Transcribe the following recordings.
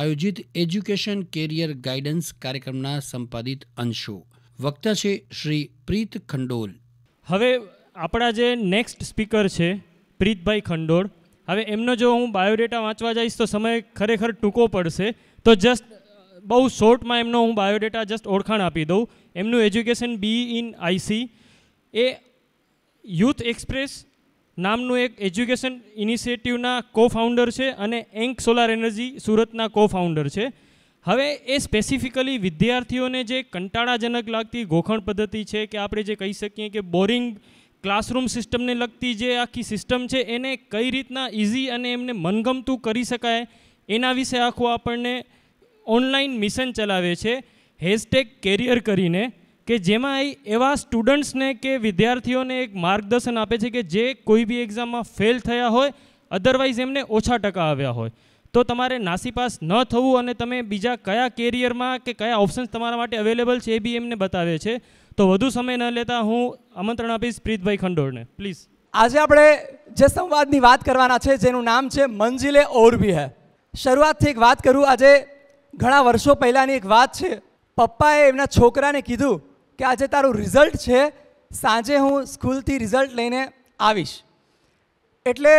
આયોજિત education carrier guidance કાર્યક્રમના સંપાદિત અંશો વક્તા છે શ્રી પ્રીત ખંડોલ હવે આપણા જે નેક્સ્ટ સ્પીકર છે પ્રીતભાઈ ખંડોળ હવે એમનો જો હું બાયોડેટા વાંચવા જઈશ તો સમય ખરેખર ટૂંકો પડશે તો જસ્ટ બહુ શોર્ટમાં એમનો હું બાયોડેટા જસ્ટ ઓળખાણ આપી દઉં એમનું education B in I C Youth Express નામનું એક એજ્યુકેશન ઇનિશિયેટિવના કો ફાઉન્ડર છે અને એન્ક સોલાર એનર્જી સુરતના કો ફાઉન્ડર છે હવે એ સ્પેસિફિકલી વિદ્યાર્થીઓને જે કંટાળાજનક લાગતી ગોખણ પદ્ધતિ છે કે આપણે જે કહી શકીએ કે બોરિંગ ક્લાસરૂમ સિસ્ટમને લગતી જે આખી સિસ્ટમ છે એને કઈ રીતના ઇઝી અને એમને મનગમતું કરી શકાય એના વિશે આખું આપણને ઓનલાઈન મિશન ચલાવે છે હેશટેગ કેરિયર કરીને કે જેમાં એ એવા સ્ટુડન્ટ્સને કે વિદ્યાર્થીઓને એક માર્ગદર્શન આપે છે કે જે કોઈ બી એક્ઝામમાં ફેલ થયા હોય અધરવાઇઝ એમને ઓછા ટકા આવ્યા હોય તો તમારે નાસીપાસ ન થવું અને તમે બીજા કયા કેરિયરમાં કે કયા ઓપ્શન્સ તમારા માટે અવેલેબલ છે એ બી એમને બતાવે છે તો વધુ સમય ન લેતા હું આમંત્રણ આપીશ પ્રીતભાઈ ખંડોળને પ્લીઝ આજે આપણે જે સંવાદની વાત કરવાના છે જેનું નામ છે મંજિલે ઓર ભી હૈ શરૂઆતથી એક વાત કરું આજે ઘણા વર્ષો પહેલાંની એક વાત છે પપ્પાએ એમના છોકરાને કીધું કે આજે તારું રિઝલ્ટ છે સાંજે હું સ્કૂલથી રિઝલ્ટ લઈને આવીશ એટલે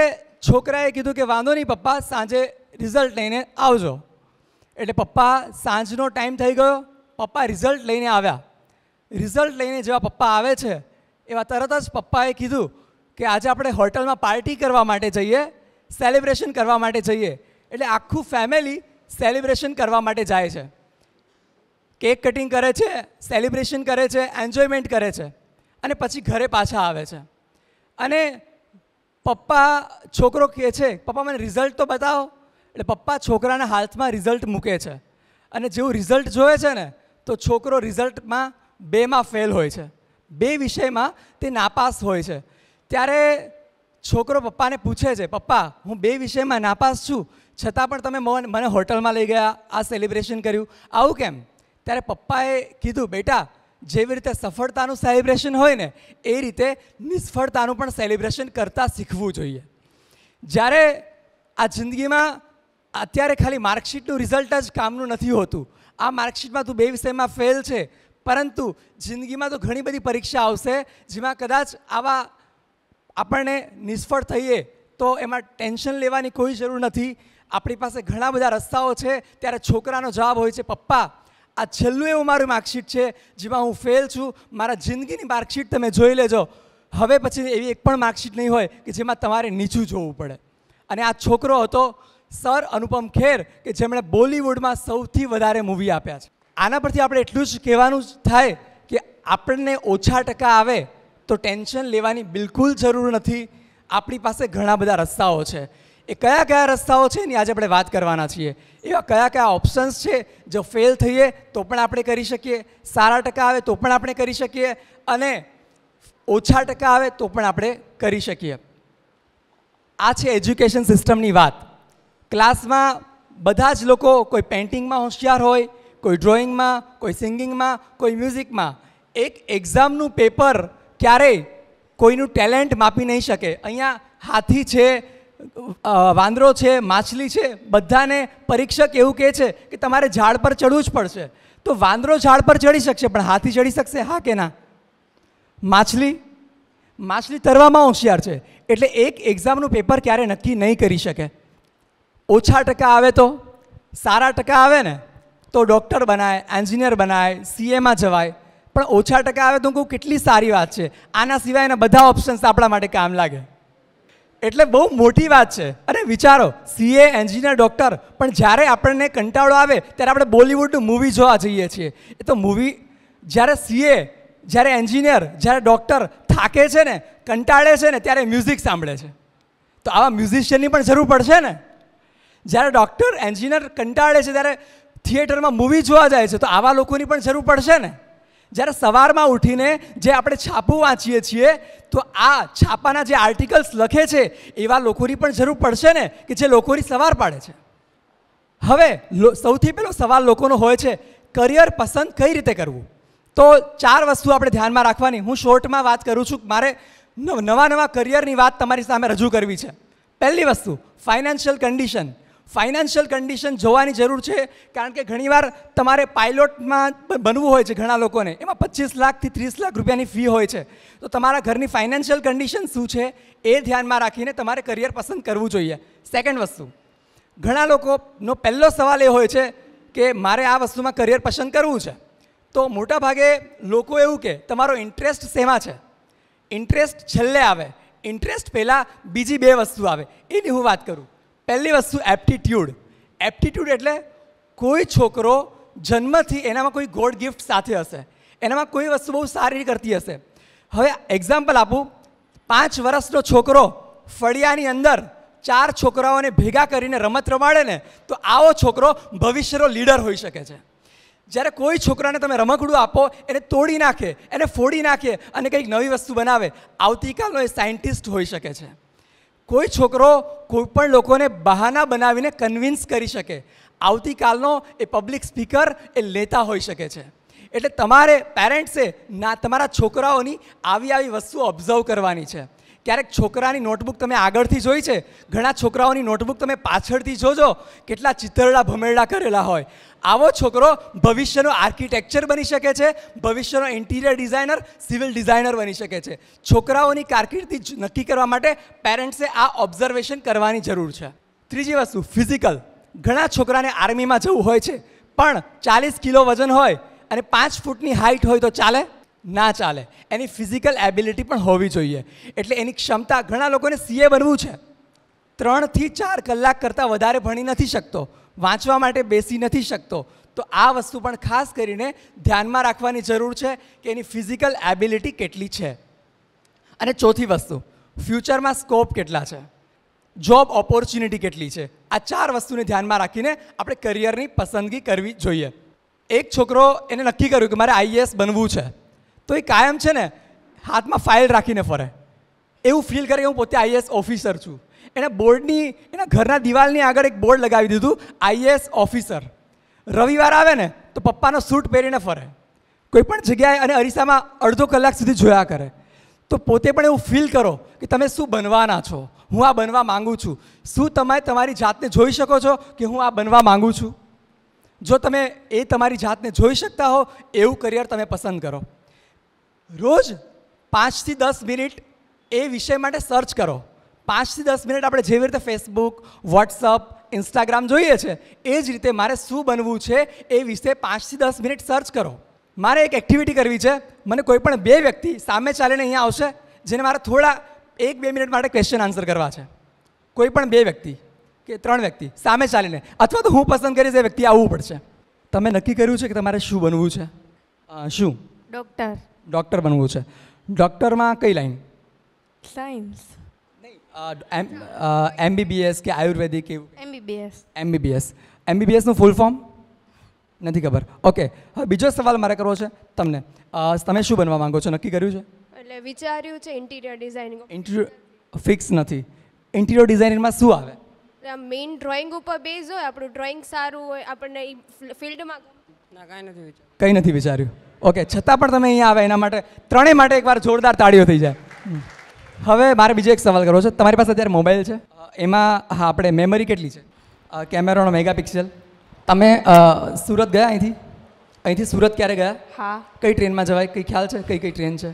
છોકરાએ કીધું કે વાંધો નહીં પપ્પા સાંજે રિઝલ્ટ લઈને આવજો એટલે પપ્પા સાંજનો ટાઈમ થઈ ગયો પપ્પા રિઝલ્ટ લઈને આવ્યા રિઝલ્ટ લઈને જેવા પપ્પા આવે છે એવા તરત જ પપ્પાએ કીધું કે આજે આપણે હોટલમાં પાર્ટી કરવા માટે જઈએ સેલિબ્રેશન કરવા માટે જઈએ એટલે આખું ફેમિલી સેલિબ્રેશન કરવા માટે જાય છે કેક કટિંગ કરે છે સેલિબ્રેશન કરે છે એન્જોયમેન્ટ કરે છે અને પછી ઘરે પાછા આવે છે અને પપ્પા છોકરો કહે છે પપ્પા મને રિઝલ્ટ તો બતાવો એટલે પપ્પા છોકરાના હાથમાં રિઝલ્ટ મૂકે છે અને જેવું રિઝલ્ટ જોવે છે ને તો છોકરો રિઝલ્ટમાં બેમાં ફેલ હોય છે બે વિષયમાં તે નાપાસ હોય છે ત્યારે છોકરો પપ્પાને પૂછે છે પપ્પા હું બે વિષયમાં નાપાસ છું છતાં પણ તમે મને હોટલમાં લઈ ગયા આ સેલિબ્રેશન કર્યું આવું કેમ ત્યારે પપ્પાએ કીધું બેટા જેવી રીતે સફળતાનું સેલિબ્રેશન હોય ને એ રીતે નિષ્ફળતાનું પણ સેલિબ્રેશન કરતાં શીખવું જોઈએ જ્યારે આ જિંદગીમાં અત્યારે ખાલી માર્કશીટનું રિઝલ્ટ જ કામનું નથી હોતું આ માર્કશીટમાં તું બે વિષયમાં ફેલ છે પરંતુ જિંદગીમાં તો ઘણી બધી પરીક્ષા આવશે જેમાં કદાચ આવા આપણને નિષ્ફળ થઈએ તો એમાં ટેન્શન લેવાની કોઈ જરૂર નથી આપણી પાસે ઘણા બધા રસ્તાઓ છે ત્યારે છોકરાનો જવાબ હોય છે પપ્પા આ છેલ્લું એવું મારું માર્કશીટ છે જેમાં હું ફેલ છું મારા જિંદગીની માર્કશીટ તમે જોઈ લેજો હવે પછી એવી એક પણ માર્કશીટ નહીં હોય કે જેમાં તમારે નીચું જોવું પડે અને આ છોકરો હતો સર અનુપમ ખેર કે જેમણે બોલિવૂડમાં સૌથી વધારે મૂવી આપ્યા છે આના પરથી આપણે એટલું જ કહેવાનું થાય કે આપણને ઓછા ટકા આવે તો ટેન્શન લેવાની બિલકુલ જરૂર નથી આપણી પાસે ઘણા બધા રસ્તાઓ છે એ કયા કયા રસ્તાઓ છે એની આજે આપણે વાત કરવાના છીએ એવા કયા કયા ઓપ્શન્સ છે જો ફેલ થઈએ તો પણ આપણે કરી શકીએ સારા ટકા આવે તો પણ આપણે કરી શકીએ અને ઓછા ટકા આવે તો પણ આપણે કરી શકીએ આ છે એજ્યુકેશન સિસ્ટમની વાત ક્લાસમાં બધા જ લોકો કોઈ પેઇન્ટિંગમાં હોશિયાર હોય કોઈ ડ્રોઈંગમાં કોઈ સિંગિંગમાં કોઈ મ્યુઝિકમાં એક એક્ઝામનું પેપર ક્યારેય કોઈનું ટેલેન્ટ માપી નહીં શકે અહીંયા હાથી છે વાંદરો છે માછલી છે બધાને પરીક્ષક એવું કહે છે કે તમારે ઝાડ પર ચડવું જ પડશે તો વાંદરો ઝાડ પર ચડી શકશે પણ હાથી ચડી શકશે હા કે ના માછલી માછલી તરવામાં હોશિયાર છે એટલે એક એક્ઝામનું પેપર ક્યારે નક્કી નહીં કરી શકે ઓછા ટકા આવે તો સારા ટકા આવે ને તો ડૉક્ટર બનાય એન્જિનિયર બનાય સીએમાં જવાય પણ ઓછા ટકા આવે તો કહું કેટલી સારી વાત છે આના સિવાયના બધા ઓપ્શન્સ આપણા માટે કામ લાગે એટલે બહુ મોટી વાત છે અરે વિચારો સીએ એન્જિનિયર ડૉક્ટર પણ જ્યારે આપણને કંટાળો આવે ત્યારે આપણે બોલિવૂડનું મૂવી જોવા જઈએ છીએ એ તો મૂવી જ્યારે સીએ જ્યારે એન્જિનિયર જ્યારે ડૉક્ટર થાકે છે ને કંટાળે છે ને ત્યારે મ્યુઝિક સાંભળે છે તો આવા મ્યુઝિશિયનની પણ જરૂર પડશે ને જ્યારે ડૉક્ટર એન્જિનિયર કંટાળે છે ત્યારે થિયેટરમાં મૂવી જોવા જાય છે તો આવા લોકોની પણ જરૂર પડશે ને જ્યારે સવારમાં ઉઠીને જે આપણે છાપું વાંચીએ છીએ તો આ છાપાના જે આર્ટિકલ્સ લખે છે એવા લોકોની પણ જરૂર પડશે ને કે જે લોકોની સવાર પાડે છે હવે સૌથી પહેલો સવાલ લોકોનો હોય છે કરિયર પસંદ કઈ રીતે કરવું તો ચાર વસ્તુ આપણે ધ્યાનમાં રાખવાની હું શોર્ટમાં વાત કરું છું મારે નવા નવા કરિયરની વાત તમારી સામે રજૂ કરવી છે પહેલી વસ્તુ ફાઇનાન્શિયલ કન્ડિશન ફાઇનાન્શિયલ કન્ડિશન જોવાની જરૂર છે કારણ કે ઘણીવાર તમારે પાયલોટમાં બનવું હોય છે ઘણા લોકોને એમાં પચીસ લાખથી ત્રીસ લાખ રૂપિયાની ફી હોય છે તો તમારા ઘરની ફાઇનાન્શિયલ કન્ડિશન શું છે એ ધ્યાનમાં રાખીને તમારે કરિયર પસંદ કરવું જોઈએ સેકન્ડ વસ્તુ ઘણા લોકોનો પહેલો સવાલ એ હોય છે કે મારે આ વસ્તુમાં કરિયર પસંદ કરવું છે તો મોટાભાગે લોકો એવું કે તમારો ઇન્ટરેસ્ટ શેમાં છે ઇન્ટરેસ્ટ છેલ્લે આવે ઇન્ટરેસ્ટ પહેલાં બીજી બે વસ્તુ આવે એની હું વાત કરું પહેલી વસ્તુ એપ્ટિટ્યૂડ એપ્ટિટ્યૂડ એટલે કોઈ છોકરો જન્મથી એનામાં કોઈ ગોડ ગિફ્ટ સાથે હશે એનામાં કોઈ વસ્તુ બહુ સારી કરતી હશે હવે એક્ઝામ્પલ આપું પાંચ વર્ષનો છોકરો ફળિયાની અંદર ચાર છોકરાઓને ભેગા કરીને રમત રમાડે ને તો આવો છોકરો ભવિષ્યનો લીડર હોઈ શકે છે જ્યારે કોઈ છોકરાને તમે રમકડું આપો એને તોડી નાખે એને ફોડી નાખે અને કંઈક નવી વસ્તુ બનાવે આવતીકાલનો એ સાયન્ટિસ્ટ હોઈ શકે છે કોઈ છોકરો કોઈ પણ લોકોને બહાના બનાવીને કન્વિન્સ કરી શકે આવતીકાલનો એ પબ્લિક સ્પીકર એ લેતા હોઈ શકે છે એટલે તમારે પેરેન્ટ્સે ના તમારા છોકરાઓની આવી આવી વસ્તુ ઓબ્ઝર્વ કરવાની છે ક્યારેક છોકરાની નોટબુક તમે આગળથી જોઈ છે ઘણા છોકરાઓની નોટબુક તમે પાછળથી જોજો કેટલા ચિતરડા ભમેરડા કરેલા હોય આવો છોકરો ભવિષ્યનો આર્કિટેક્ચર બની શકે છે ભવિષ્યનો ઇન્ટિરિયર ડિઝાઇનર સિવિલ ડિઝાઇનર બની શકે છે છોકરાઓની કારકિર્દી નક્કી કરવા માટે પેરેન્ટ્સે આ ઓબ્ઝર્વેશન કરવાની જરૂર છે ત્રીજી વસ્તુ ફિઝિકલ ઘણા છોકરાને આર્મીમાં જવું હોય છે પણ ચાલીસ કિલો વજન હોય અને પાંચ ફૂટની હાઇટ હોય તો ચાલે ના ચાલે એની ફિઝિકલ એબિલિટી પણ હોવી જોઈએ એટલે એની ક્ષમતા ઘણા લોકોને સીએ બનવું છે ત્રણથી ચાર કલાક કરતાં વધારે ભણી નથી શકતો વાંચવા માટે બેસી નથી શકતો તો આ વસ્તુ પણ ખાસ કરીને ધ્યાનમાં રાખવાની જરૂર છે કે એની ફિઝિકલ એબિલિટી કેટલી છે અને ચોથી વસ્તુ ફ્યુચરમાં સ્કોપ કેટલા છે જોબ ઓપોર્ચ્યુનિટી કેટલી છે આ ચાર વસ્તુને ધ્યાનમાં રાખીને આપણે કરિયરની પસંદગી કરવી જોઈએ એક છોકરો એને નક્કી કર્યું કે મારે આઈએએસ બનવું છે તો એ કાયમ છે ને હાથમાં ફાઇલ રાખીને ફરે એવું ફીલ કરે હું પોતે આઈએસ ઓફિસર છું એના બોર્ડની એના ઘરના દિવાલની આગળ એક બોર્ડ લગાવી દીધું આઈએસ ઓફિસર રવિવાર આવે ને તો પપ્પાનો સૂટ પહેરીને ફરે કોઈ પણ જગ્યાએ અને અરીસામાં અડધો કલાક સુધી જોયા કરે તો પોતે પણ એવું ફીલ કરો કે તમે શું બનવાના છો હું આ બનવા માગું છું શું તમે તમારી જાતને જોઈ શકો છો કે હું આ બનવા માગું છું જો તમે એ તમારી જાતને જોઈ શકતા હો એવું કરિયર તમે પસંદ કરો રોજ પાંચથી દસ મિનિટ એ વિષય માટે સર્ચ કરો પાંચથી દસ મિનિટ આપણે જેવી રીતે ફેસબુક વોટ્સઅપ ઇન્સ્ટાગ્રામ જોઈએ છે એ જ રીતે મારે શું બનવું છે એ વિશે પાંચથી દસ મિનિટ સર્ચ કરો મારે એક એક્ટિવિટી કરવી છે મને કોઈપણ બે વ્યક્તિ સામે ચાલીને અહીંયા આવશે જેને મારે થોડા એક બે મિનિટ માટે ક્વેશ્ચન આન્સર કરવા છે કોઈપણ બે વ્યક્તિ કે ત્રણ વ્યક્તિ સામે ચાલીને અથવા તો હું પસંદ કરીશ એ વ્યક્તિ આવવું પડશે તમે નક્કી કર્યું છે કે તમારે શું બનવું છે શું ડૉક્ટર ડૉક્ટર બનવું છે ડૉક્ટરમાં કઈ લાઈન સાયન્સ એમબીબીએસ કે આયુર્વેદિક એવું એમબીબીએસ એમબીબીએસ એમબીબીએસનું ફૂલ ફોર્મ નથી ખબર ઓકે હવે બીજો સવાલ મારે કરવો છે તમને તમે શું બનવા માંગો છો નક્કી કર્યું છે એટલે વિચાર્યું છે ઇન્ટિરિયર ડિઝાઇનિંગ ઇન્ટિરિયર ફિક્સ નથી ઇન્ટિરિયર ડિઝાઇનિંગમાં શું આવે મેઇન ડ્રોઈંગ ઉપર બેઝ હોય આપણું ડ્રોઈંગ સારું હોય આપણને ફિલ્ડમાં કંઈ નથી કંઈ નથી વિચાર્યું ઓકે છતાં પણ તમે અહીંયા આવે એના માટે ત્રણેય માટે એકવાર જોરદાર તાળીઓ થઈ જાય હવે મારે બીજો એક સવાલ કરવો છે તમારી પાસે અત્યારે મોબાઈલ છે એમાં હા આપણે મેમરી કેટલી છે કેમેરાનો મેગાપિક્સેલ તમે સુરત ગયા અહીંથી અહીંથી સુરત ક્યારે ગયા હા કઈ ટ્રેનમાં જવાય કઈ ખ્યાલ છે કઈ કઈ ટ્રેન છે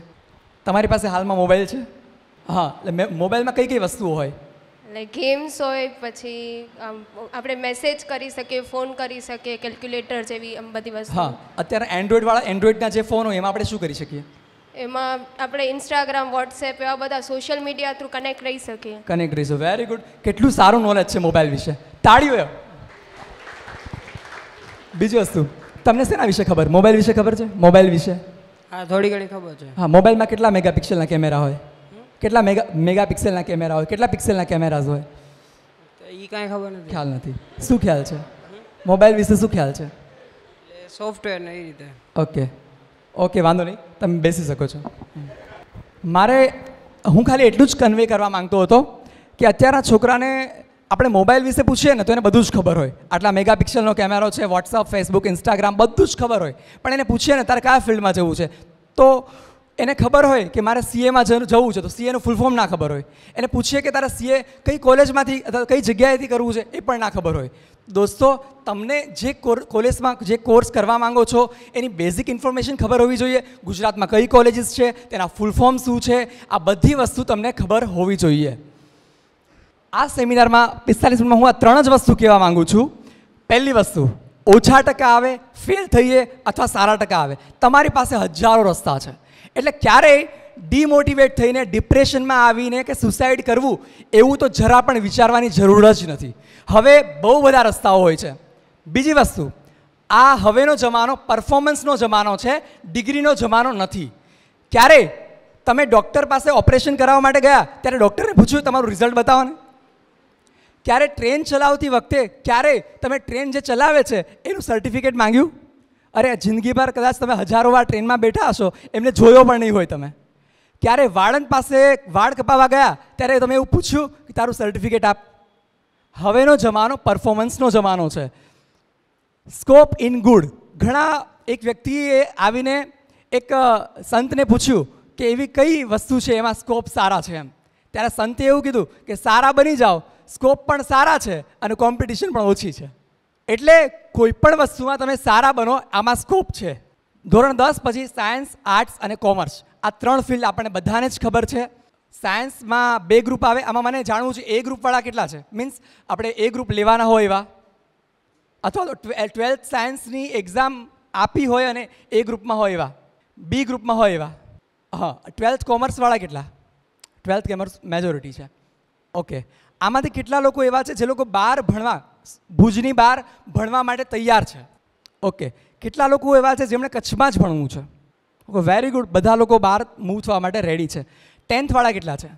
તમારી પાસે હાલમાં મોબાઈલ છે હા એટલે મોબાઈલમાં કઈ કઈ વસ્તુઓ હોય એટલે ગેમ્સ હોય પછી આપણે મેસેજ કરી શકીએ ફોન કરી શકીએ કેલ્ક્યુલેટર જેવી આમ બધી વસ્તુ હા અત્યારે એન્ડ્રોઈડ વાળા એન્ડ્રોઈડના જે ફોન હોય એમાં આપણે શું કરી શકીએ એમાં આપણે ઇન્સ્ટાગ્રામ વોટ્સએપ એવા બધા સોશિયલ મીડિયા થ્રુ કનેક્ટ રહી શકીએ કનેક્ટ રહી વેરી ગુડ કેટલું સારું નોલેજ છે મોબાઈલ વિશે તાળીઓ બીજી વસ્તુ તમને શેના વિશે ખબર મોબાઈલ વિશે ખબર છે મોબાઈલ વિશે હા થોડી ઘણી ખબર છે હા મોબાઈલમાં કેટલા મેગાપિક્સલના કેમેરા હોય કેટલા મેગા મેગા પિક્સેલના કેમેરા હોય કેટલા પિક્સેલના કેમેરાઝ હોય એ કાંઈ ખબર નથી ખ્યાલ નથી શું ખ્યાલ છે મોબાઈલ વિશે શું ખ્યાલ છે સોફ્ટવેર એ રીતે ઓકે ઓકે વાંધો નહીં તમે બેસી શકો છો મારે હું ખાલી એટલું જ કન્વે કરવા માંગતો હતો કે અત્યારના છોકરાને આપણે મોબાઈલ વિશે પૂછીએ ને તો એને બધું જ ખબર હોય આટલા મેગા પિક્સલનો કેમેરો છે વોટ્સઅપ ફેસબુક ઇન્સ્ટાગ્રામ બધું જ ખબર હોય પણ એને પૂછીએ ને તારે કયા ફિલ્ડમાં જવું છે તો એને ખબર હોય કે મારે સીએમાં જવું છે તો સીએનું ફૂલ ફોર્મ ના ખબર હોય એને પૂછીએ કે તારા સીએ કઈ કોલેજમાંથી અથવા કઈ જગ્યાએથી કરવું છે એ પણ ના ખબર હોય દોસ્તો તમને જે કોલેજમાં જે કોર્સ કરવા માંગો છો એની બેઝિક ઇન્ફોર્મેશન ખબર હોવી જોઈએ ગુજરાતમાં કઈ કોલેજીસ છે તેના ફૂલ ફોર્મ શું છે આ બધી વસ્તુ તમને ખબર હોવી જોઈએ આ સેમિનારમાં પિસ્તાલીસ મિનિટમાં હું આ ત્રણ જ વસ્તુ કહેવા માગું છું પહેલી વસ્તુ ઓછા ટકા આવે ફેલ થઈએ અથવા સારા ટકા આવે તમારી પાસે હજારો રસ્તા છે એટલે ક્યારેય ડિમોટિવેટ થઈને ડિપ્રેશનમાં આવીને કે સુસાઇડ કરવું એવું તો જરા પણ વિચારવાની જરૂર જ નથી હવે બહુ બધા રસ્તાઓ હોય છે બીજી વસ્તુ આ હવેનો જમાનો પરફોર્મન્સનો જમાનો છે ડિગ્રીનો જમાનો નથી ક્યારે તમે ડૉક્ટર પાસે ઓપરેશન કરાવવા માટે ગયા ત્યારે ડૉક્ટરને પૂછ્યું તમારું રિઝલ્ટ બતાવો ને ક્યારે ટ્રેન ચલાવતી વખતે ક્યારે તમે ટ્રેન જે ચલાવે છે એનું સર્ટિફિકેટ માંગ્યું અરે જિંદગીભર કદાચ તમે હજારો વાર ટ્રેનમાં બેઠા હશો એમને જોયો પણ નહીં હોય તમે ક્યારે વાળંદ પાસે વાળ કપાવા ગયા ત્યારે તમે એવું પૂછ્યું કે તારું સર્ટિફિકેટ આપ હવેનો જમાનો પરફોર્મન્સનો જમાનો છે સ્કોપ ઇન ગુડ ઘણા એક વ્યક્તિએ આવીને એક સંતને પૂછ્યું કે એવી કઈ વસ્તુ છે એમાં સ્કોપ સારા છે એમ ત્યારે સંતે એવું કીધું કે સારા બની જાઓ સ્કોપ પણ સારા છે અને કોમ્પિટિશન પણ ઓછી છે એટલે કોઈ પણ વસ્તુમાં તમે સારા બનો આમાં સ્કોપ છે ધોરણ દસ પછી સાયન્સ આર્ટ્સ અને કોમર્સ આ ત્રણ ફિલ્ડ આપણને બધાને જ ખબર છે સાયન્સમાં બે ગ્રુપ આવે આમાં મને જાણવું છે એ ગ્રુપવાળા કેટલા છે મીન્સ આપણે એ ગ્રુપ લેવાના હોય એવા અથવા તો ટ્વેલ્થ સાયન્સની એક્ઝામ આપી હોય અને એ ગ્રુપમાં હોય એવા બી ગ્રુપમાં હોય એવા હા ટ્વેલ્થ કોમર્સવાળા કેટલા ટ્વેલ્થ કોમર્સ મેજોરિટી છે ઓકે આમાંથી કેટલા લોકો એવા છે જે લોકો બહાર ભણવા ભુજની બહાર ભણવા માટે તૈયાર છે ઓકે કેટલા લોકો એવા છે જેમણે કચ્છમાં જ ભણવું છે ઓકે વેરી ગુડ બધા લોકો બહાર મૂવ થવા માટે રેડી છે ટેન્થવાળા કેટલા છે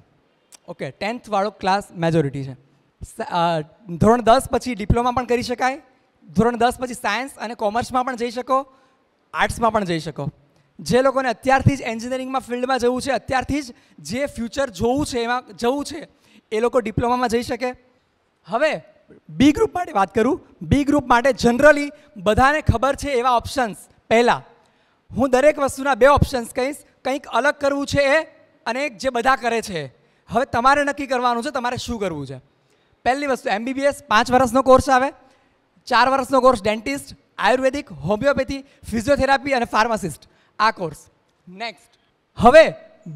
ઓકે ટેન્થવાળો ક્લાસ મેજોરિટી છે ધોરણ દસ પછી ડિપ્લોમા પણ કરી શકાય ધોરણ દસ પછી સાયન્સ અને કોમર્સમાં પણ જઈ શકો આર્ટ્સમાં પણ જઈ શકો જે લોકોને અત્યારથી જ એન્જિનિયરિંગમાં ફિલ્ડમાં જવું છે અત્યારથી જ જે ફ્યુચર જોવું છે એમાં જવું છે એ લોકો ડિપ્લોમામાં જઈ શકે હવે બી ગ્રુપ માટે વાત કરું બી ગ્રુપ માટે જનરલી બધાને ખબર છે એવા ઓપ્શન્સ પહેલાં હું દરેક વસ્તુના બે ઓપ્શન્સ કહીશ કંઈક અલગ કરવું છે એ અને જે બધા કરે છે હવે તમારે નક્કી કરવાનું છે તમારે શું કરવું છે પહેલી વસ્તુ એમબીબીએસ પાંચ વર્ષનો કોર્સ આવે ચાર વર્ષનો course dentist ayurvedic homeopathy physiotherapy અને ફાર્માસિસ્ટ આ કોર્સ નેક્સ્ટ હવે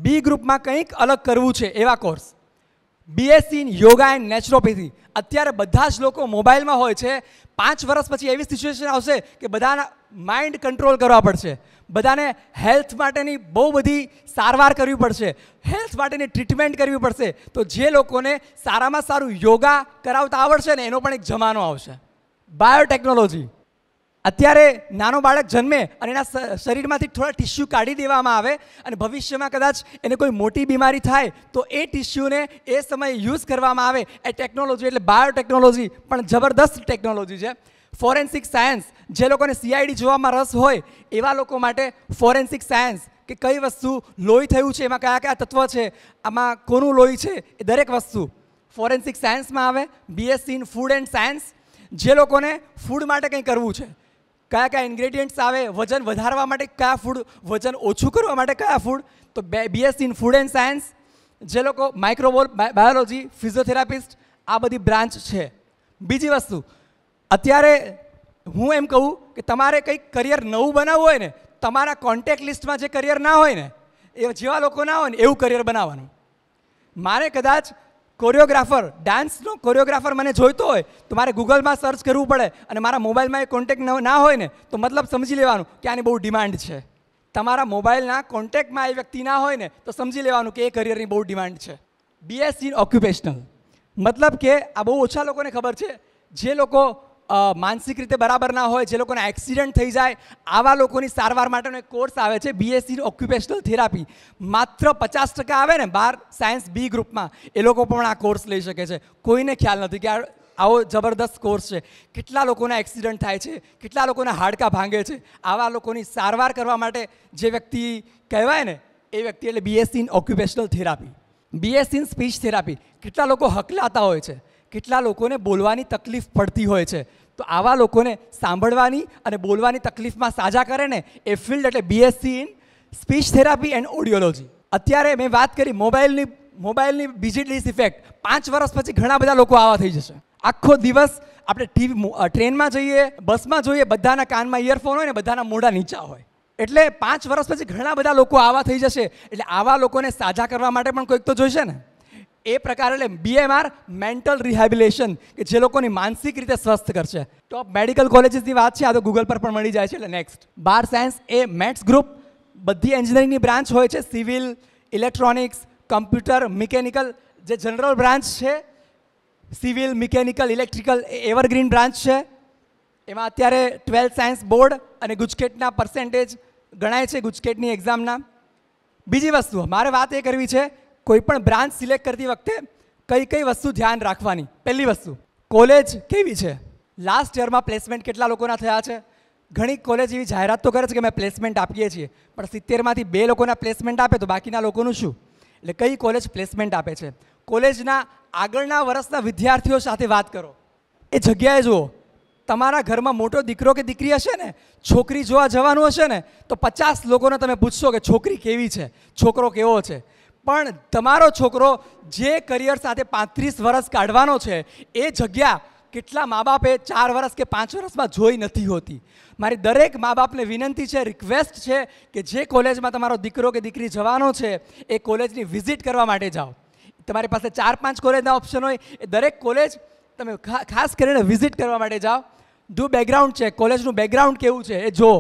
બી ગ્રુપમાં કંઈક અલગ કરવું છે એવા course BSc in yoga and naturopathy અત્યારે બધા જ લોકો મોબાઈલમાં હોય છે પાંચ વર્ષ પછી એવી સિચ્યુએશન આવશે કે બધાના માઇન્ડ કંટ્રોલ કરવા પડશે બધાને હેલ્થ માટેની બહુ બધી સારવાર કરવી પડશે હેલ્થ માટેની ટ્રીટમેન્ટ કરવી પડશે તો જે લોકોને સારામાં સારું યોગા કરાવતા આવડશે ને એનો પણ એક જમાનો આવશે બાયોટેકનોલોજી અત્યારે નાનો બાળક જન્મે અને એના શરીરમાંથી થોડા ટિશ્યુ કાઢી દેવામાં આવે અને ભવિષ્યમાં કદાચ એને કોઈ મોટી બીમારી થાય તો એ ટિશ્યુને એ સમયે યુઝ કરવામાં આવે એ ટેકનોલોજી એટલે બાયોટેકનોલોજી પણ જબરદસ્ત ટેકનોલોજી છે ફોરેન્સિક સાયન્સ જે લોકોને સીઆઈડી જોવામાં રસ હોય એવા લોકો માટે ફોરેન્સિક સાયન્સ કે કઈ વસ્તુ લોહી થયું છે એમાં કયા કયા તત્વ છે આમાં કોનું લોહી છે એ દરેક વસ્તુ ફોરેન્સિક સાયન્સમાં આવે BSc in food and science જે લોકોને ફૂડ માટે કંઈ કરવું છે કયા કયા ઇન્ગ્રેડિયન્ટ્સ આવે વજન વધારવા માટે કયા ફૂડ વજન ઓછું કરવા માટે કયા ફૂડ તો બે BSc in food and science જે લોકો માઇક્રોબોલ બાયોલોજી ફિઝિયોથેરાપિસ્ટ આ બધી બ્રાન્ચ છે બીજી વસ્તુ અત્યારે હું એમ કહું કે તમારે કંઈક કરિયર નવું બનાવવું હોય ને તમારા કોન્ટેક્ટ લિસ્ટમાં જે કરિયર ના હોય ને એ જેવા લોકો ના હોય ને એવું કરિયર બનાવવાનું મારે કદાચ કોરિયોગ્રાફર ડાન્સનો કોરિયોગ્રાફર મને જોઈતો હોય તો મારે ગૂગલમાં સર્ચ કરવું પડે અને મારા મોબાઈલમાં એ કોન્ટેક ના હોય ને તો મતલબ સમજી લેવાનું કે આની બહુ ડિમાન્ડ છે તમારા મોબાઈલના કોન્ટેક્ટમાં એ વ્યક્તિ ના હોય ને તો સમજી લેવાનું કે એ કરિયરની બહુ ડિમાન્ડ છે બીએસસી ઓક્યુપેશનલ મતલબ કે આ બહુ ઓછા લોકોને ખબર છે જે લોકો માનસિક રીતે બરાબર ના હોય જે લોકોને એક્સિડન્ટ થઈ જાય આવા લોકોની સારવાર માટેનો એક કોર્સ આવે છે બીએસસી ઓક્યુપેશનલ થેરાપી માત્ર પચાસ ટકા આવે ને બાર સાયન્સ બી ગ્રુપમાં એ લોકો પણ આ કોર્સ લઈ શકે છે કોઈને ખ્યાલ નથી કે આ આવો જબરદસ્ત કોર્સ છે કેટલા લોકોના એક્સિડન્ટ થાય છે કેટલા લોકોના હાડકાં ભાંગે છે આવા લોકોની સારવાર કરવા માટે જે વ્યક્તિ કહેવાય ને એ વ્યક્તિ એટલે BSc in occupational therapy BSc in speech therapy કેટલા લોકો હકલાતા હોય છે કેટલા લોકોને બોલવાની તકલીફ પડતી હોય છે તો આવા લોકોને સાંભળવાની અને બોલવાની તકલીફમાં સાજા કરે ને એ ફિલ્ડ એટલે BSc in speech therapy and audiology અત્યારે મેં વાત કરી મોબાઈલની મોબાઈલની બીજી ઇફેક્ટ પાંચ વર્ષ પછી ઘણા બધા લોકો આવા થઈ જશે આખો દિવસ આપણે ટીવી ટ્રેનમાં જઈએ બસમાં જોઈએ બધાના કાનમાં ઇયરફોન હોય ને બધાના મોઢા નીચા હોય એટલે પાંચ વર્ષ પછી ઘણા બધા લોકો આવા થઈ જશે એટલે આવા લોકોને સાજા કરવા માટે પણ કોઈક તો જોઈશે ને એ પ્રકાર એટલે બીએમઆર મેન્ટલ રિહેબિલેશન કે જે લોકોની માનસિક રીતે સ્વસ્થ કરશે ટોપ મેડિકલ કોલેજીસની વાત છે આ તો ગૂગલ પર પણ મળી જાય છે એટલે નેક્સ્ટ બાર સાયન્સ એ મેથ્સ ગ્રુપ બધી એન્જિનિયરિંગની બ્રાન્ચ હોય છે સિવિલ ઇલેક્ટ્રોનિક્સ કમ્પ્યુટર મિકેનિકલ જે જનરલ બ્રાન્ચ છે સિવિલ મિકેનિકલ ઇલેક્ટ્રિકલ એ એવરગ્રીન બ્રાન્ચ છે એમાં અત્યારે ટ્વેલ્થ સાયન્સ બોર્ડ અને ગુજકેટના પર્સેન્ટેજ ગણાય છે ગુજકેટની એક્ઝામના બીજી વસ્તુ મારે વાત એ કરવી છે કોઈપણ બ્રાન્ચ સિલેક્ટ કરતી વખતે કઈ કઈ વસ્તુ ધ્યાન રાખવાની પહેલી વસ્તુ કોલેજ કેવી છે લાસ્ટ યરમાં પ્લેસમેન્ટ કેટલા લોકોના થયા છે ઘણી કોલેજ એવી જાહેરાત તો કરે છે કે અમે પ્લેસમેન્ટ આપીએ છીએ પણ સિત્તેરમાંથી બે લોકોના પ્લેસમેન્ટ આપે તો બાકીના લોકોનું શું એટલે કઈ કોલેજ પ્લેસમેન્ટ આપે છે કોલેજના આગળના વર્ષના વિદ્યાર્થીઓ સાથે વાત કરો એ જગ્યાએ જુઓ તમારા ઘરમાં મોટો દીકરો કે દીકરી હશે ને છોકરી જોવા જવાનું હશે ને તો પચાસ લોકોને તમે પૂછશો કે છોકરી કેવી છે છોકરો કેવો છે પણ તમારો છોકરો જે કરિયર સાથે પાંત્રીસ વર્ષ કાઢવાનો છે એ જગ્યા કેટલા મા બાપે ચાર વર્ષ કે પાંચ વર્ષમાં જોઈ નથી હોતી મારી દરેક મા બાપને વિનંતી છે રિક્વેસ્ટ છે કે જે કોલેજમાં તમારો દીકરો કે દીકરી જવાનો છે એ કોલેજની વિઝિટ કરવા માટે જાઓ તમારી પાસે ચાર પાંચ કોલેજના ઓપ્શન હોય એ દરેક કોલેજ તમે ખાસ કરીને વિઝિટ કરવા માટે જાઓ જો બેકગ્રાઉન્ડ છે કોલેજનું બેકગ્રાઉન્ડ કેવું છે એ જુઓ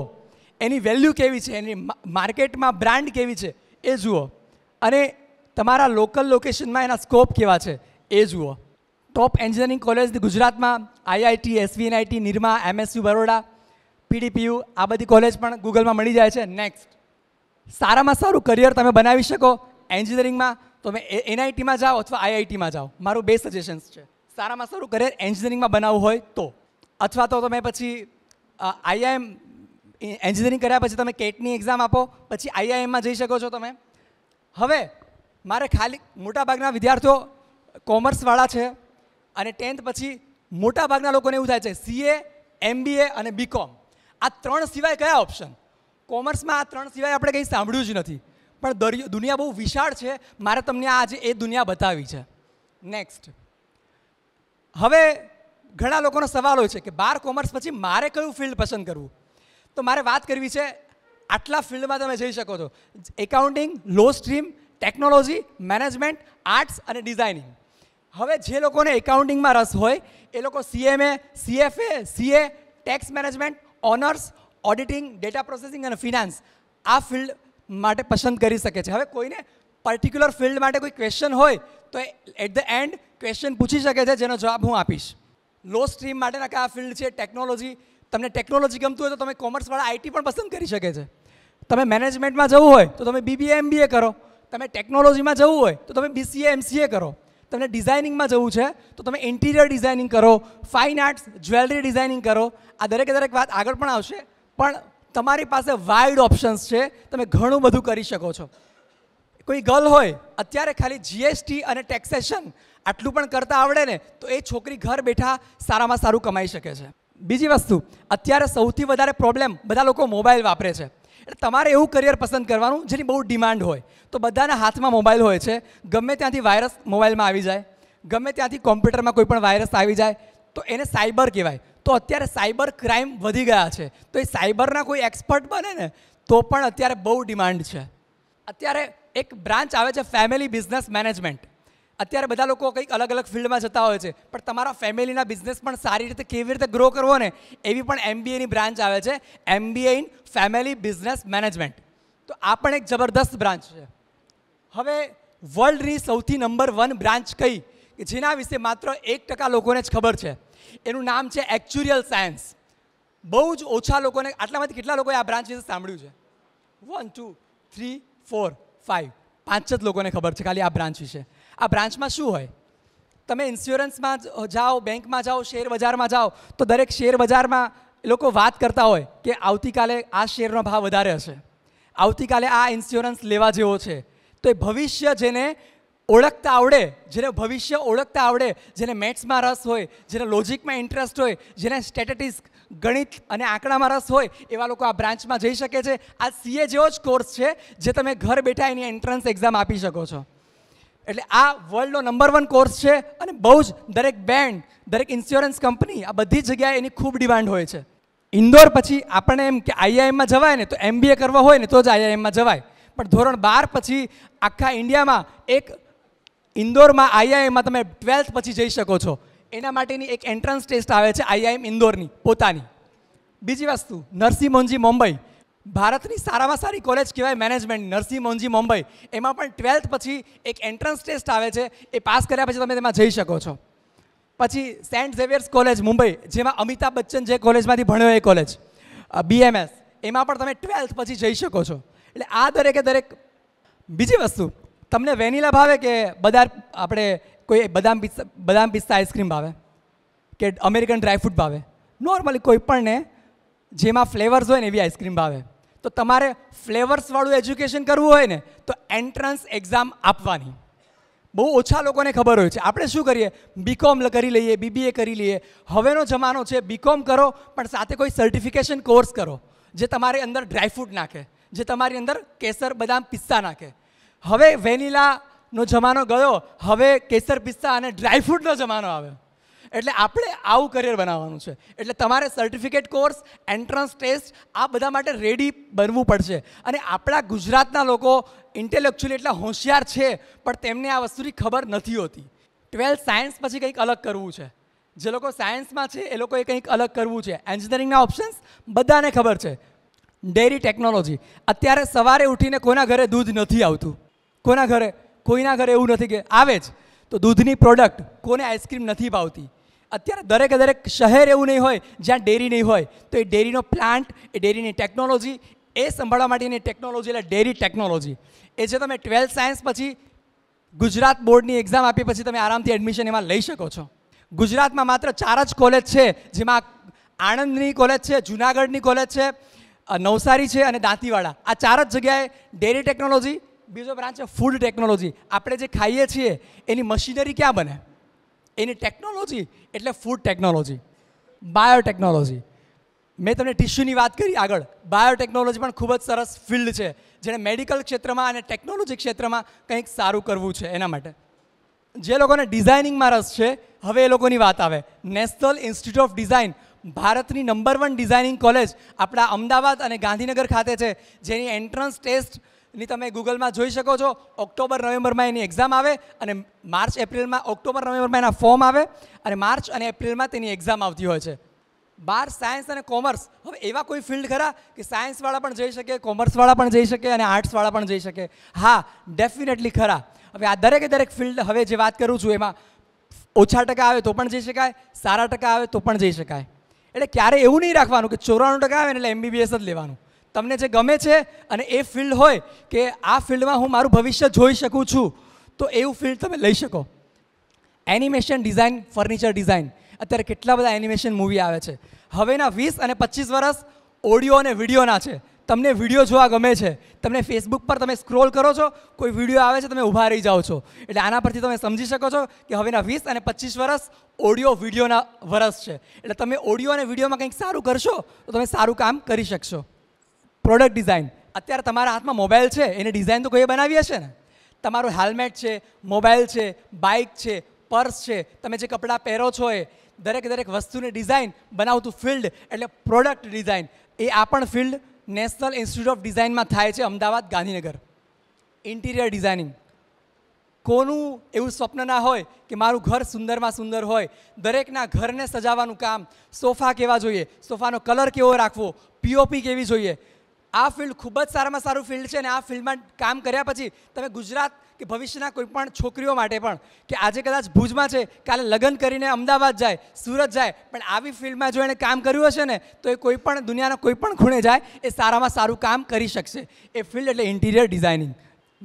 એની વેલ્યુ કેવી છે એની માર્કેટમાં બ્રાન્ડ કેવી છે એ જુઓ અને તમારા લોકલ લોકેશનમાં એના સ્કોપ કેવા છે એ જુઓ ટોપ એન્જિનિયરિંગ કોલેજ ગુજરાતમાં IIT SVNIT Nirma MSU Baroda PDPU આ બધી કોલેજ પણ ગૂગલમાં મળી જાય છે નેક્સ્ટ સારામાં સારું કરિયર તમે બનાવી શકો એન્જિનિયરિંગમાં તો તમે એનઆઈટીમાં જાઓ અથવા આઈઆઈટીમાં જાઓ મારું બે સજેશન્સ છે સારામાં સારું કરિયર એન્જિનિયરિંગમાં બનાવવું હોય તો અથવા તો તમે પછી આઈઆઈએમ એન્જિનિયરિંગ કર્યા પછી તમે કેટની e એક્ઝામ આપો પછી આઈઆઈએમમાં જઈ શકો છો તમે હવે મારે ખાલી મોટાભાગના વિદ્યાર્થીઓ કોમર્સવાળા છે અને ટેન્થ પછી મોટાભાગના લોકોને એવું થાય છે સીએ એમબીએ અને બીકોમ આ ત્રણ સિવાય કયા ઓપ્શન કોમર્સમાં આ ત્રણ સિવાય આપણે કંઈ સાંભળ્યું જ નથી પણ દરિયો દુનિયા બહુ વિશાળ છે મારે તમને આજે એ દુનિયા બતાવી છે નેક્સ્ટ હવે ઘણા લોકોનો સવાલ હોય છે કે બાર કોમર્સ પછી મારે કયું ફિલ્ડ પસંદ કરવું તો મારે વાત કરવી છે આટલા ફિલ્ડમાં તમે જઈ શકો છો accounting law stream technology management arts અને ડિઝાઇનિંગ હવે જે લોકોને એકાઉન્ટિંગમાં રસ હોય એ લોકો CMA CFA CA tax management honours auditing data processing અને ફિનાન્સ આ ફિલ્ડ માટે પસંદ કરી શકે છે હવે કોઈને પર્ટિક્યુલર ફિલ્ડ માટે કોઈ ક્વેશ્ચન હોય તો એટ ધ એન્ડ ક્વેશ્ચન પૂછી શકે છે જેનો જવાબ હું આપીશ લો સ્ટ્રીમ માટેના કયા ફિલ્ડ છે ટેકનોલોજી તમને ટેકનોલોજી ગમતું હોય તો તમે કોમર્સવાળા આઈટી પણ પસંદ કરી શકે છે તમે મેનેજમેન્ટમાં જવું હોય તો તમે બીબીએ એમબીએ કરો તમે ટેકનોલોજીમાં જવું હોય તો તમે બીસીએ એમસીએ કરો તમને ડિઝાઇનિંગમાં જવું છે તો તમે ઇન્ટિરિયર ડિઝાઇનિંગ કરો ફાઇન આર્ટ્સ જ્વેલરી ડિઝાઇનિંગ કરો આ દરેકે દરેક વાત આગળ પણ આવશે પણ તમારી પાસે વાઇડ ઓપ્શન્સ છે તમે ઘણું બધું કરી શકો છો કોઈ ગર્લ હોય અત્યારે ખાલી જીએસટી અને ટેક્સેશન આટલું પણ કરતા આવડે ને તો એ છોકરી ઘર બેઠા સારામાં સારું કમાઈ શકે છે બીજી વસ્તુ અત્યારે સૌથી વધારે પ્રોબ્લેમ બધા લોકો મોબાઈલ વાપરે છે એટલે તમારે એવું કરિયર પસંદ કરવાનું જેની બહુ ડિમાન્ડ હોય તો બધાના હાથમાં મોબાઈલ હોય છે ગમે ત્યાંથી વાયરસ મોબાઈલમાં આવી જાય ગમે ત્યાંથી કોમ્પ્યુટરમાં કોઈ પણ વાયરસ આવી જાય તો એને સાયબર કહેવાય તો અત્યારે સાયબર ક્રાઇમ વધી ગયા છે તો એ સાયબરના કોઈ એક્સપર્ટ બને ને તો પણ અત્યારે બહુ ડિમાન્ડ છે અત્યારે એક બ્રાન્ચ આવે છે ફેમિલી બિઝનેસ મેનેજમેન્ટ અત્યારે બધા લોકો કંઈક અલગ અલગ ફિલ્ડમાં જતા હોય છે પણ તમારા ફેમિલીના બિઝનેસ પણ સારી રીતે કેવી રીતે ગ્રો કરવો ને એવી પણ એમબીએની બ્રાન્ચ આવે છે MBA in family business management તો આ પણ એક જબરદસ્ત બ્રાન્ચ છે હવે વર્લ્ડની સૌથી નંબર વન બ્રાન્ચ કઈ કે જેના વિશે માત્ર એક ટકા લોકોને જ ખબર છે એનું નામ છે એક્ચ્યુરિયલ સાયન્સ બહુ જ ઓછા લોકોને આટલામાંથી કેટલા લોકોએ આ બ્રાન્ચ વિશે સાંભળ્યું છે one two three four five પાંચ જ લોકોને ખબર છે ખાલી આ બ્રાન્ચ વિશે આ બ્રાન્ચમાં શું હોય તમે ઇન્સ્યોરન્સમાં જાઓ બેંકમાં જાઓ શેર બજારમાં જાઓ તો દરેક શેર બજારમાં લોકો વાત કરતા હોય કે આવતીકાલે આ શેરનો ભાવ વધારે હશે આવતીકાલે આ ઇન્સ્યોરન્સ લેવા જેવો છે તો એ ભવિષ્ય જેને ઓળખતા આવડે જેને ભવિષ્ય ઓળખતા આવડે જેને મેથ્સમાં રસ હોય જેને લોજિકમાં ઇન્ટરેસ્ટ હોય જેને સ્ટેટિસ્ટિક્સ ગણિત અને આંકડામાં રસ હોય એવા લોકો આ બ્રાન્ચમાં જઈ શકે છે આ સીએ જેવો જ કોર્સ છે જે તમે ઘર બેઠા એની એન્ટ્રન્સ એક્ઝામ આપી શકો છો એટલે આ વર્લ્ડનો નંબર વન કોર્સ છે અને બહુ જ દરેક બેન્ડ દરેક ઇન્સ્યોરન્સ કંપની આ બધી જગ્યાએ એની ખૂબ ડિમાન્ડ હોય છે ઇન્દોર પછી આપણે એમ કે આઈઆઈએમમાં જવાય ને તો એમબીએ કરવા હોય ને તો જ આઈઆઈએમમાં જવાય પણ ધોરણ બાર પછી આખા ઇન્ડિયામાં એક ઇન્દોરમાં આઈઆઈએમમાં તમે ટ્વેલ્થ પછી જઈ શકો છો એના માટેની એક એન્ટ્રન્સ ટેસ્ટ આવે છે આઈઆઈએમ ઇન્દોરની પોતાની બીજી વસ્તુ નરસિંહ મોંજી મુંબઈ ભારતની સારામાં સારી કોલેજ કહેવાય મેનેજમેન્ટ નરસિંહ મોંજી મુંબઈ એમાં પણ ટ્વેલ્થ પછી એક એન્ટ્રન્સ ટેસ્ટ આવે છે એ પાસ કર્યા પછી તમે તેમાં જઈ શકો છો પછી સેન્ટ ઝેવિયર્સ કોલેજ મુંબઈ જેમાં અમિતાભ બચ્ચન જે કોલેજમાંથી ભણ્યો એ કોલેજ બીએમએસ એમાં પણ તમે ટ્વેલ્થ પછી જઈ શકો છો એટલે આ દરેકે દરેક બીજી વસ્તુ તમને વેનિલા ભાવે કે બધા આપણે કોઈ બદામ પિસ્તા બદામ પિસ્તા આઈસ્ક્રીમ ભાવે કે અમેરિકન ડ્રાયફ્રૂટ ભાવે નોર્મલી કોઈ પણને જેમાં ફ્લેવર્સ હોય ને એવી આઈસ્ક્રીમ ભાવે તો તમારે ફ્લેવર્સવાળું એજ્યુકેશન કરવું હોય ને તો એન્ટ્રન્સ એક્ઝામ આપવાની બહુ ઓછા લોકોને ખબર હોય છે આપણે શું કરીએ બીકોમ કરી લઈએ બીબીએ કરી લઈએ હવેનો જમાનો છે બીકોમ કરો પણ સાથે કોઈ સર્ટિફિકેશન કોર્સ કરો જે તમારી અંદર ડ્રાયફ્રૂટ નાખે જે તમારી અંદર કેસર બદામ પિસ્તા નાખે હવે વેનિલાનો જમાનો ગયો હવે કેસર પિસ્તા અને ડ્રાયફ્રૂટનો જમાનો આવ્યો એટલે આપણે આવું કરિયર બનાવવાનું છે એટલે તમારે સર્ટિફિકેટ કોર્સ એન્ટ્રન્સ ટેસ્ટ આ બધા માટે રેડી બનવું પડશે અને આપણા ગુજરાતના લોકો ઇન્ટેલેક્ચ્યુઅલી એટલા હોશિયાર છે પણ તેમને આ વસ્તુની ખબર નથી હોતી ટ્વેલ્થ સાયન્સ પછી કંઈક અલગ કરવું છે જે લોકો સાયન્સમાં છે એ લોકોએ કંઈક અલગ કરવું છે એન્જિનિયરિંગના ઓપ્શન્સ બધાને ખબર છે ડેરી ટેકનોલોજી અત્યારે સવારે ઉઠીને કોના ઘરે દૂધ નથી આવતું કોના ઘરે કોઈના ઘરે એવું નથી કે આવે જ તો દૂધની પ્રોડક્ટ કોને આઈસ્ક્રીમ નથી ભાવતી અત્યારે દરેક દરેક શહેર એવું નહીં હોય જ્યાં ડેરી નહીં હોય તો એ ડેરીનો પ્લાન્ટ એ ડેરીની ટેકનોલોજી એ સંભાળવા માટેની ટેકનોલોજી એટલે ડેરી ટેકનોલોજી એ જે તમે ટ્વેલ્થ સાયન્સ પછી ગુજરાત બોર્ડની એક્ઝામ આપી પછી તમે આરામથી એડમિશન એમાં લઈ શકો છો ગુજરાતમાં માત્ર ચાર જ કોલેજ છે જેમાં આણંદની કોલેજ છે જુનાગઢની કોલેજ છે નવસારી છે અને દાંતીવાડા આ ચાર જ જગ્યાએ ડેરી ટેકનોલોજી બીજો બ્રાન્ચ છે ફૂડ ટેકનોલોજી આપણે જે ખાઈએ છીએ એની મશીનરી ક્યાં બને એની ટેકનોલોજી એટલે ફૂડ ટેકનોલોજી બાયોટેકનોલોજી મેં તમને ટિશ્યુની વાત કરી આગળ બાયોટેકનોલોજી પણ ખૂબ જ સરસ ફિલ્ડ છે જેણે મેડિકલ ક્ષેત્રમાં અને ટેકનોલોજી ક્ષેત્રમાં કંઈક સારું કરવું છે એના માટે જે લોકોને ડિઝાઇનિંગમાં રસ છે હવે એ લોકોની વાત આવે નેશનલ ઇન્સ્ટિટ્યૂટ ઓફ ડિઝાઇન ભારતની નંબર વન ડિઝાઇનિંગ કોલેજ આપણા અમદાવાદ અને ગાંધીનગર ખાતે છે જેની એન્ટ્રન્સ ટેસ્ટ ની તમે ગૂગલમાં જોઈ શકો છો ઓક્ટોબર નવેમ્બરમાં એની એક્ઝામ આવે અને માર્ચ એપ્રિલમાં ઓક્ટોબર નવેમ્બરમાં એના ફોર્મ આવે અને માર્ચ અને એપ્રિલમાં તેની એક્ઝામ આવતી હોય છે બાર સાયન્સ અને કોમર્સ હવે એવા કોઈ ફિલ્ડ ખરા કે સાયન્સવાળા પણ જઈ શકે કોમર્સવાળા પણ જઈ શકે અને આર્ટ્સવાળા પણ જઈ શકે હા ડેફિનેટલી ખરા હવે આ દરેકે દરેક ફિલ્ડ હવે જે વાત કરું છું એમાં ઓછા ટકા આવે તો પણ જઈ શકાય સારા ટકા આવે તો પણ જઈ શકાય એટલે ક્યારેય એવું નહીં રાખવાનું કે ચોરાણું ટકા આવે એટલે એમબીબીએસ જ લેવાનું તમને જે ગમે છે અને એ ફિલ્ડ હોય કે આ ફિલ્ડમાં હું મારું ભવિષ્ય જોઈ શકું છું તો એવું ફિલ્ડ તમે લઈ શકો એનિમેશન ડિઝાઇન ફર્નિચર ડિઝાઇન અત્યારે કેટલા બધા એનિમેશન મૂવી આવે છે હવેના વીસ અને પચીસ વર્ષ ઓડિયો અને વિડીયોના છે તમને વિડીયો જોવા ગમે છે તમને ફેસબુક પર તમે સ્ક્રોલ કરો છો કોઈ વિડીયો આવે છે તમે ઊભા રહી જાઓ છો એટલે આના પરથી તમે સમજી શકો છો કે હવેના વીસ અને પચીસ વર્ષ ઓડિયો વિડીયોના વરસ છે એટલે તમે ઓડિયો અને વિડીયોમાં કંઈક સારું કરશો તો તમે સારું કામ કરી શકશો પ્રોડક્ટ ડિઝાઇન અત્યારે તમારા હાથમાં મોબાઈલ છે એની ડિઝાઇન તો કોઈએ બનાવી હશે ને તમારું હેલ્મેટ છે મોબાઈલ છે બાઇક છે પર્સ છે તમે જે કપડાં પહેરો છો એ દરેક દરેક વસ્તુની ડિઝાઇન બનાવતું ફિલ્ડ એટલે પ્રોડક્ટ ડિઝાઇન એ આ પણ ફિલ્ડ નેશનલ ઇન્સ્ટિટ્યૂટ ઓફ ડિઝાઇનમાં થાય છે અમદાવાદ ગાંધીનગર ઇન્ટિરિયર ડિઝાઇનિંગ કોનું એવું સ્વપ્ન ના હોય કે મારું ઘર સુંદરમાં સુંદર હોય દરેકના ઘરને સજાવવાનું કામ સોફા કેવા જોઈએ સોફાનો કલર કેવો રાખવો પીઓપી કેવી જોઈએ આ ફિલ્ડ ખૂબ જ સારામાં સારું ફિલ્ડ છે અને આ ફિલ્ડમાં કામ કર્યા પછી તમે ગુજરાત કે ભવિષ્યના કોઈ પણ છોકરીઓ માટે પણ કે આજે કદાચ ભુજમાં છે કાલે લગ્ન કરીને અમદાવાદ જાય સુરત જાય પણ આવી ફિલ્ડમાં જો એણે કામ કર્યું હશે ને તો એ કોઈ પણ દુનિયાના કોઈપણ ખૂણે જાય એ સારામાં સારું કામ કરી શકશે એ ફિલ્ડ એટલે interior designing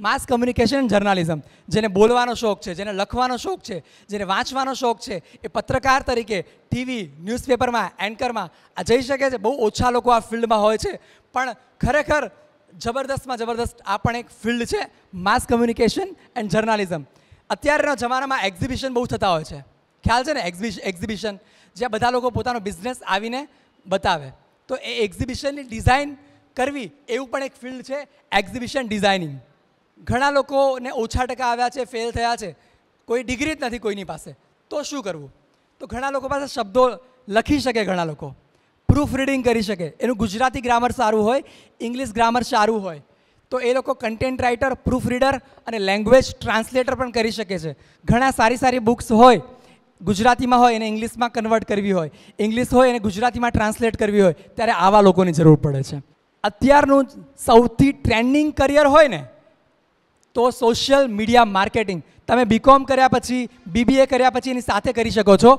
mass communication journalism જેને બોલવાનો શોખ છે જેને લખવાનો શોખ છે જેને વાંચવાનો શોખ છે એ પત્રકાર તરીકે ટીવી ન્યૂઝપેપરમાં એન્કરમાં આ જઈ શકે છે બહુ ઓછા લોકો આ ફિલ્ડમાં હોય છે પણ ખરેખર જબરદસ્તમાં જબરદસ્ત આ પણ એક ફિલ્ડ છે માસ કમ્યુનિકેશન એન્ડ જર્નાલિઝમ અત્યારના જમાનામાં એક્ઝિબિશન બહુ થતા હોય છે ખ્યાલ છે ને એક્ઝિબિશન જ્યાં બધા લોકો પોતાનો બિઝનેસ આવીને બતાવે તો એ એક્ઝિબિશનની ડિઝાઇન કરવી એવું પણ એક ફિલ્ડ છે એક્ઝિબિશન ડિઝાઇનિંગ ઘણા લોકોને ઓછા ટકા આવ્યા છે ફેલ થયા છે કોઈ ડિગ્રી જ નથી કોઈની પાસે તો શું કરવું તો ઘણા લોકો પાસે શબ્દો લખી શકે ઘણા લોકો પ્રૂફ રીડિંગ કરી શકે એનું ગુજરાતી ગ્રામર સારું હોય ઇંગ્લિશ ગ્રામર સારું હોય તો એ લોકો કન્ટેન્ટ રાઇટર પ્રૂફ રીડર અને લેંગ્વેજ ટ્રાન્સલેટર પણ કરી શકે છે ઘણા સારી સારી બુક્સ હોય ગુજરાતીમાં હોય એને ઇંગ્લિશમાં કન્વર્ટ કરવી હોય ઇંગ્લિશ હોય એને ગુજરાતીમાં ટ્રાન્સલેટ કરવી હોય ત્યારે આવા લોકોની જરૂર પડે છે અત્યારનું સૌથી ટ્રેન્ડિંગ કરિયર હોય ને તો સોશિયલ મીડિયા માર્કેટિંગ તમે બીકોમ કર્યા પછી બીબીએ કર્યા પછી એની સાથે કરી શકો છો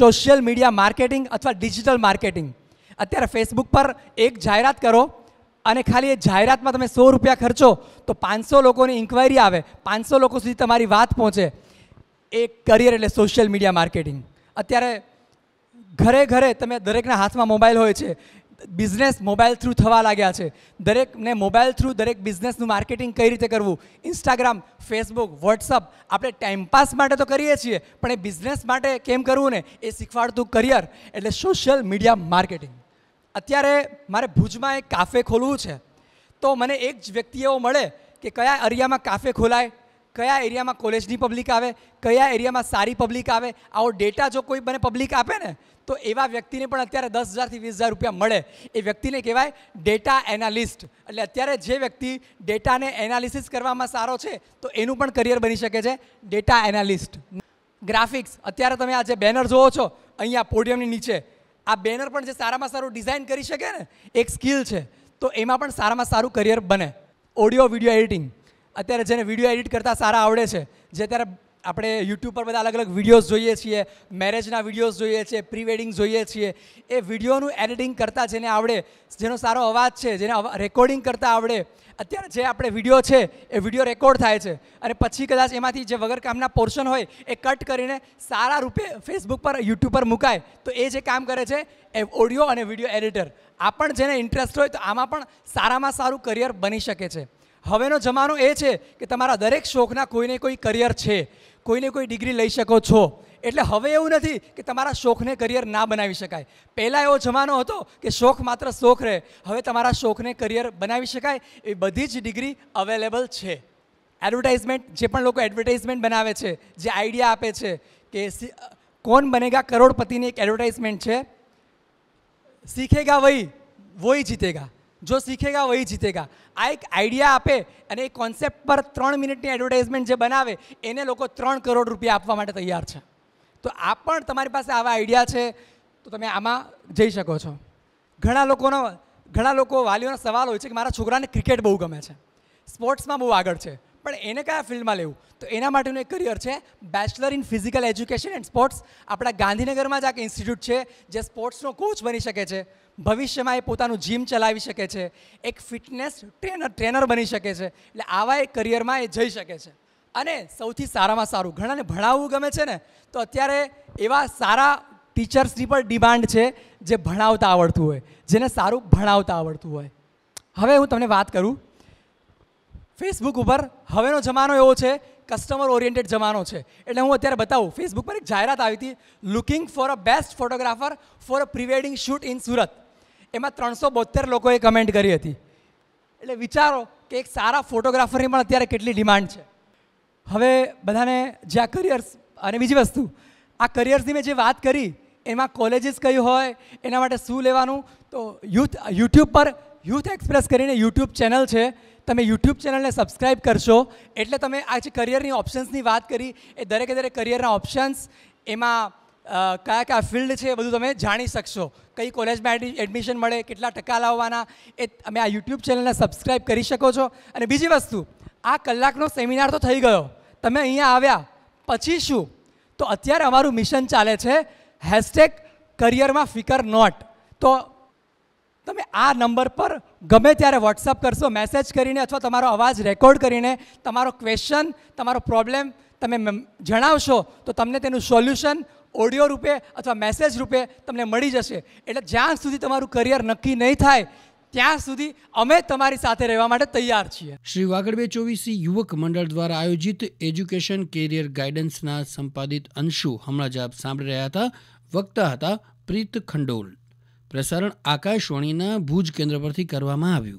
સોશિયલ મીડિયા માર્કેટિંગ અથવા ડિજિટલ માર્કેટિંગ અત્યારે ફેસબુક પર એક જાહેરાત કરો અને ખાલી એ જાહેરાતમાં તમે સો રૂપિયા ખર્ચો તો પાંચસો લોકોની ઇન્ક્વાયરી આવે પાંચસો લોકો સુધી તમારી વાત પહોંચે એ કરિયર એટલે સોશિયલ મીડિયા માર્કેટિંગ અત્યારે ઘરે ઘરે તમે દરેકના હાથમાં મોબાઈલ હોય છે બિઝનેસ મોબાઈલ થ્રુ થવા લાગ્યા છે દરેકને મોબાઈલ થ્રુ દરેક બિઝનેસનું માર્કેટિંગ કઈ રીતે કરવું ઇન્સ્ટાગ્રામ ફેસબુક વોટ્સઅપ આપણે ટાઈમપાસ માટે તો કરીએ છીએ પણ એ બિઝનેસ માટે કેમ કરવું ને એ શીખવાડતું કરિયર એટલે સોશિયલ મીડિયા માર્કેટિંગ અત્યારે મારે ભુજમાં એક કાફે ખોલવું છે તો મને એક જ વ્યક્તિ એવો મળે કે કયા એરિયામાં કાફે ખોલાય કયા એરિયામાં કોલેજની પબ્લિક આવે કયા એરિયામાં સારી પબ્લિક આવે આવો ડેટા જો કોઈ મને પબ્લિક આપે ને તો એવા વ્યક્તિને પણ અત્યારે દસ હજારથી વીસ હજાર રૂપિયા મળે એ વ્યક્તિને કહેવાય ડેટા એનાલિસ્ટ એટલે અત્યારે જે વ્યક્તિ ડેટાને એનાલિસિસ કરવામાં સારો છે તો એનું પણ કરિયર બની શકે છે ડેટા એનાલિસ્ટ ગ્રાફિક્સ અત્યારે તમે આ જે બેનર જોવો છો અહીંયા પોડિયમની નીચે આ બેનર પણ જે સારામાં સારું ડિઝાઇન કરી શકે ને એક સ્કિલ છે તો એમાં પણ સારામાં સારું કરિયર બને ઓડિયો વિડીયો એડિટિંગ અત્યારે જેને વિડીયો એડિટ કરતાં સારા આવડે છે જે અત્યારે આપણે યુટ્યુબ પર બધા અલગ અલગ વિડીયોઝ જોઈએ છીએ મેરેજના વિડીયોઝ જોઈએ છીએ પ્રી વેડિંગ જોઈએ છીએ એ વિડીયોનું એડિટિંગ કરતાં જેને આવડે જેનો સારો અવાજ છે જેને રેકોર્ડિંગ કરતાં આવડે અત્યારે જે આપણે વિડીયો છે એ વિડીયો રેકોર્ડ થાય છે અને પછી કદાચ એમાંથી જે વગર કામના પોર્શન હોય એ કટ કરીને સારા રૂપે ફેસબુક પર યુટ્યુબ પર મુકાય તો એ જે કામ કરે છે એ ઓડિયો અને વિડીયો એડિટર આ પણ જેને ઇન્ટરેસ્ટ હોય તો આમાં પણ સારામાં સારું કરિયર બની શકે છે હવેનો જમાનો એ છે કે તમારા દરેક શોખના કોઈને કોઈ કરિયર છે કોઈને કોઈ ડિગ્રી લઈ શકો છો એટલે હવે એવું નથી કે તમારા શોખને કરિયર ના બનાવી શકાય પહેલાં એવો જમાનો હતો કે શોખ માત્ર શોખ રહે હવે તમારા શોખને કરિયર બનાવી શકાય એ બધી જ ડિગ્રી અવેલેબલ છે એડવર્ટાઇઝમેન્ટ જે પણ લોકો એડવર્ટાઇઝમેન્ટ બનાવે છે જે આઈડિયા આપે છે કે કોણ બનેગા કરોડપતિની એક એડવર્ટાઇઝમેન્ટ છે શીખેગા વહી વોઈ જીતેગા જો શીખેગા વહી જીતેગા આ એક આઈડિયા આપે અને એ કોન્સેપ્ટ પર ત્રણ મિનિટની એડવર્ટાઇઝમેન્ટ જે બનાવે એને લોકો ત્રણ કરોડ રૂપિયા આપવા માટે તૈયાર છે તો આ પણ તમારી પાસે આવા આઈડિયા છે તો તમે આમાં જઈ શકો છો ઘણા લોકોનો ઘણા લોકો વાલીઓનો સવાલ હોય છે કે મારા છોકરાને ક્રિકેટ બહુ ગમે છે સ્પોર્ટ્સમાં બહુ આગળ છે પણ એને કયા ફિલ્ડમાં લેવું તો એના માટેનું એક કરિયર છે bachelor in physical education and sports આપણા ગાંધીનગરમાં જ આ ઇન્સ્ટિટ્યૂટ છે જે સ્પોર્ટ્સનો કોચ બની શકે છે ભવિષ્યમાં એ પોતાનું જીમ ચલાવી શકે છે એક ફિટનેસ ટ્રેનર ટ્રેનર બની શકે છે એટલે આવા એક કરિયરમાં એ જઈ શકે છે અને સૌથી સારામાં સારું ઘણાને ભણાવવું ગમે છે ને તો અત્યારે એવા સારા ટીચર્સની પણ ડિમાન્ડ છે જે ભણાવતા આવડતું હોય જેને સારું ભણાવતા આવડતું હોય હવે હું તમને વાત કરું ફેસબુક ઉપર હવેનો જમાનો એવો છે કસ્ટમર ઓરિએન્ટેડ જમાનો છે એટલે હું અત્યારે બતાવું ફેસબુક પર એક જાહેરાત આવી હતી looking for a best photographer for a prewedding shoot in Surat એમાં ત્રણસો બોતેર લોકોએ કમેન્ટ કરી હતી એટલે વિચારો કે એક સારા ફોટોગ્રાફરની પણ અત્યારે કેટલી ડિમાન્ડ છે હવે બધાને જે આ કરિયર્સ અને બીજી વસ્તુ આ કરિયર્સની મેં જે વાત કરી એમાં કોલેજીસ કયું હોય એના માટે શું લેવાનું તો યુથ યુટ્યુબ પર યુથ એક્સપ્રેસ કરીને યુટ્યુબ ચેનલ છે તમે યુટ્યુબ ચેનલને સબસ્ક્રાઈબ કરશો એટલે તમે આ જે કરિયરની ઓપ્શન્સની વાત કરી એ દરેકે દરેક કરિયરના ઓપ્શન્સ એમાં કયા કયા ફિલ્ડ છે એ બધું તમે જાણી શકશો કઈ કોલેજમાં એડમિશન મળે કેટલા ટકા લાવવાના એ તમે આ યુટ્યુબ ચેનલને સબસ્ક્રાઈબ કરી શકો છો અને બીજી વસ્તુ આ કલાકનો સેમિનાર તો થઈ ગયો તમે અહીંયા આવ્યા પછી શું તો અત્યારે અમારું મિશન ચાલે છે હેશટેગ કરિયરમાં ફિકર નોટ તો તમે આ નંબર પર ગમે ત્યારે વોટ્સઅપ કરશો મેસેજ કરીને અથવા તમારો અવાજ રેકોર્ડ કરીને તમારો ક્વેશ્ચન તમારો પ્રોબ્લેમ તમે જણાવશો તો તમને તેનું સોલ્યુશન ઓડિયો રૂપે અથવા મેસેજ રૂપે તમને મળી જશે એટલે જ્યાં સુધી તમારું કરિયર નક્કી નહીં થાય ત્યાં સુધી અમે તમારી સાથે રહેવા માટે તૈયાર છીએ શ્રી વાગડવે ચોવીસી યુવક મંડળ દ્વારા આયોજિત એજ્યુકેશન કેરિયર ગાઈડન્સના સંપાદિત અંશુ હમણાં જ આપ સાંભળી રહ્યા હતા વક્તા હતા પ્રીત ખંડોલ પ્રસારણ આકાશવાણીના ભુજ કેન્દ્ર પરથી કરવામાં આવ્યું